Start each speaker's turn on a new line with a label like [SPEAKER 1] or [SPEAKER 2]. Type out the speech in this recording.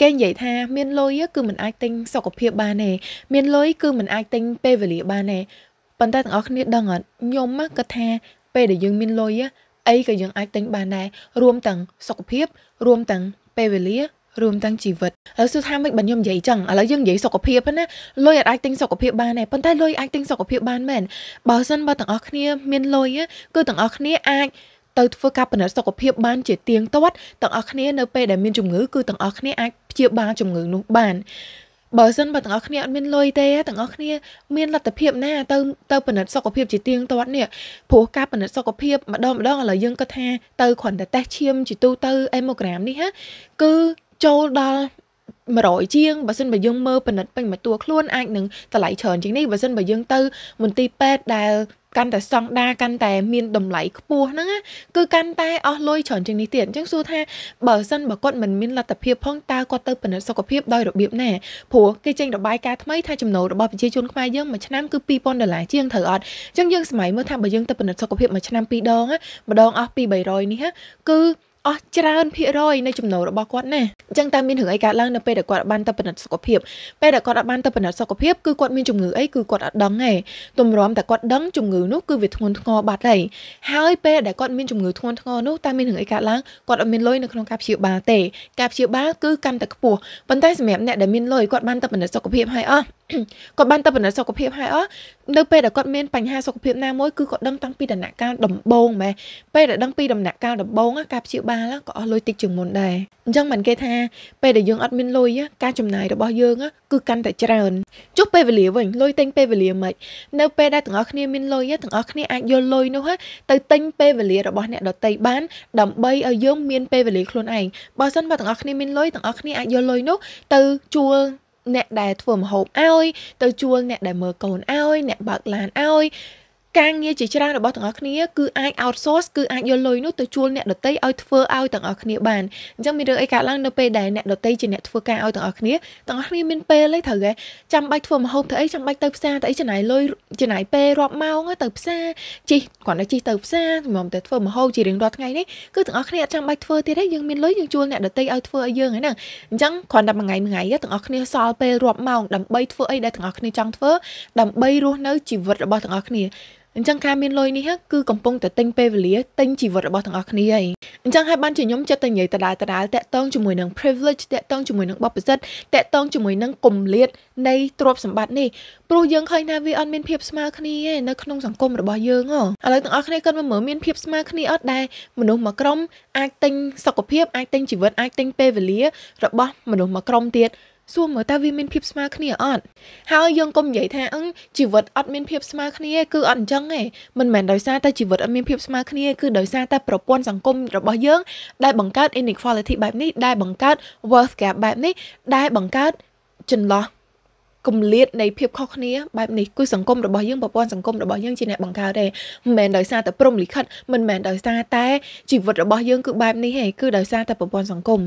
[SPEAKER 1] គេនិយាយថាមានលុយគឺមិនអាចទិញសុខភាពបានទេមានលុយគឺមិនអាចទិញពេលវេលាបានទេប៉ុន្តែទាំងអស់គ្នាដឹងអត់ខ្ញុំក៏ថា ពេលដែលយើងមានលុយអីក៏យើងអាចទិញបានដែររួមទាំងសុខភាព រួមទាំងពេលវេលារួមទាំងជីវិតហើយសួរថាមិនបើខ្ញុំនិយាយចឹងឥឡូវយើងនិយាយសុខភាពណាលុយអាចទិញសុខភាពបានទេប៉ុន្តែលុយអាចទិញសុខភាពបានមែនបើសិនបើទាំងអស់គ្នាមានលុយគឺទាំងអស់គ្នាអាចទៅធ្វើការពិនិត្យសុខភាពបានជាទៀងទាត់ទាំងអស់គ្នានៅពេលដែលមានជំងឺគឺទាំងអស់គ្នាអាចព្យាបាលជំងឺនោះបានបើសិនបើទាំងអស់គ្នាអត់មានលុយទេទាំងអស់គ្នាមានលទ្ធភាពណាទៅទៅពិនិត្យសុខភាពជាទៀងទាត់នេះព្រោះការពិនិត្យសុខភាពម្ដងម្ដងឥឡូវយើងគិតថា ទៅគ្រាន់តែតេស្តឈាមជាទូទៅអេម៉ូក្រាមនេះហ่ะគឺចូលដល់100ជាងបើសិនបើយើងមើលពិនិត្យពេញមួយតួខ្លួនអាច នឹងតម្លៃច្រើនជាងនេះបើសិនបើយើងទៅមន្ទីរពេទ្យដែលកាន់តែស្តង់ដាកាន់តែមានតម្លៃខ្ពស់ហ្នឹងគឺកាន់តែអស់លុយច្រើនជាងនេះទៀតអញ្ចឹងសួរថាបើសិនបើគាត់មិនមានលទ្ធភាពផងតើគាត់ទៅពិនិត្យសុខភាពដោយរបៀបណាព្រោះគេចេញរបាយការណ៍ថ្មីថាចំណូលរបស់ប្រជាជនខ្មែរយើងមួយឆ្នាំគឺ2000ដុល្លារជាងត្រូវអត់អញ្ចឹងយើងសម័យមើលថាបើយើងទៅពិនិត្យសុខភាពមួយឆ្នាំពីរដងម្ដងអស់ពី300នេះគឺអស់ច្រើនភាគរយនៃចំណូលរបស់គាត់ណាអញ្ចឹងតើមានរឿងអីកើតឡើងនៅពេលដែលគាត់បានទៅពិនិត្យសុខភាពពេលដែលគាត់អត់បានទៅពិនិត្យសុខភាពគឺគាត់មានជំងឺអីគឺគាត់អត់ដឹងទេទម្រាំតែគាត់ដឹងជំងឺនោះគឺវាធ្ងន់ធ្ងរបាត់ហើយហើយពេលដែលគាត់មានជំងឺធ្ងន់ធ្ងរនោះតើមានរឿងអីកើតឡើងគាត់អត់មានលុយនៅក្នុងការព្យាបាលទេការព្យាបាលគឺកាន់តែខ្ពស់ប៉ុន្តែសម្រាប់អ្នកដែលមានលុយគាត់បានទៅពិនិត្យសុខភាពហើយអស់គាត់បានតែប៉ុណ្ណឹងសុខភាពហើយអនៅពេលដែលគាត់មានបញ្ហាសុខភាពណាមួយគឺគាត់ដឹងតាំងពីដំណាក់កាលដំបូងម៉េចពេលដែលដឹងពីដំណាក់កាលដំបូងការព្យាបាលក៏អស់លុយតិចជាងមុនដែរអញ្ចឹងមិនគេថាពេលដែលយើងអត់មានលុយការចំណាយរបស់យើងគឺកាន់តែច្រើនចុះពេលវេលាវិញលុយទិញពេលវេលាមិននៅ ពេលដែលទាំងអស់គ្នាមានលុយទាំងអស់គ្នាអាចយកលុយនោះទៅទិញពេលវេលារបស់អ្នកដទៃបានដើម្បីឲ្យយើងមានពេលវេលាខ្លួនឯងបើមិនបើទាំងអស់គ្នាមានលុយទាំងអស់គ្នាអាចយកលុយនោះទៅជួលអ្នកដែលធ្វើម្ហូបឲ្យទៅជួលអ្នកដែលមើលកូនឲ្យអ្នកបើកឡានឲ្យការងារជាច្រើនរបស់ទាំងអស់គ្នាគឺអាច outsource គឺអាចយកលុយនោះទៅជួលអ្នកដតីឲ្យធ្វើឲ្យទាំងអស់គ្នាបានអញ្ចឹងមានរឿងអីកើតឡើងនៅពេលដែលអ្នកដតីជាអ្នកធ្វើការឲ្យទាំងអស់គ្នាទាំងអស់គ្នាមានពេលទេត្រូវទេចាំបាច់ធ្វើម្ហូបធ្វើអីចាំបាច់ទៅផ្សារទៅអីចំណាយលុយចំណាយពេលរាប់ម៉ោងទៅផ្សារជិះគ្រាន់តែជិះទៅផ្សារមិនតែធ្វើម្ហូបជារៀងរាល់ថ្ងៃនេះគឺទាំងអស់គ្នាអត់ចាំបាច់ធ្វើទៀតទេយើងមានលុយយើងជួលអ្នកដតីឲ្យធ្វើឲ្យយើងហ្នឹងអញ្ចឹងគ្រាន់តែមួយថ្ងៃមួយថ្ងៃទាំងអស់គ្នាសល់ពេលរាប់ម៉ោងដើម្បីធ្វើអីដែលទាំងអស់គ្នាចង់ធ្វើដើម្បីរស់នៅជីវិតរបស់ទាំងអស់គ្នាអញ្ចឹងការមានលុយនេះគឺកំពុងតែទិញពេលវេលាទិញជីវិតរបស់ទាំងអស់គ្នាហើយអញ្ចឹងហើយបានជាខ្ញុំចិត្តតែនិយាយដដែលដដែលតាក់ទងជាមួយនឹង privilege តាក់ទងជាមួយនឹងបបិសិទ្ធតាក់ទងជាមួយនឹងគម្លាតនៃទ្រព្យសម្បត្តិនេះព្រោះយើងឃើញថាវាអត់មានភាពស្មើគ្នាទេនៅក្នុងសង្គមរបស់យើងហ៎ឥឡូវទាំងអស់គ្នាគាត់មើលមានភាពស្មើគ្នាអត់ដែរមនុស្សមួយក្រុមអាចទិញសុខភាពអាចទិញជីវិតអាចទិញពេលវេលារបស់មនុស្សមួយក្រុមទៀតសួរមើលតើវាមានភាពស្មើគ្នាអត់ហើយយើងកុំនិយាយថាអឹងជីវិតអត់មានភាពស្មើគ្នាគឺអត់អញ្ចឹងទេមិនមែនដោយសារតែជីវិតអត់មានភាពស្មើគ្នា គឺដោយសារតែប្រព័ន្ធសង្គមរបស់យើង ដែលបង្កើត inequality បែបនេះ ដែលបង្កើត wealth gap បែបនេះដែលបង្កើតចន្លោះគម្លាតនៃភាពខុសគ្នាបែបនេះគឺសង្គមរបស់យើងប្រព័ន្ធសង្គមរបស់យើងជាអ្នកបង្កើតទេមិនមែនដោយសារតែព្រំលិខិតមិនមែនដោយសារតែជីវិតរបស់យើងគឺបែបនេះទេគឺដោយសារតែប្រព័ន្ធសង្គម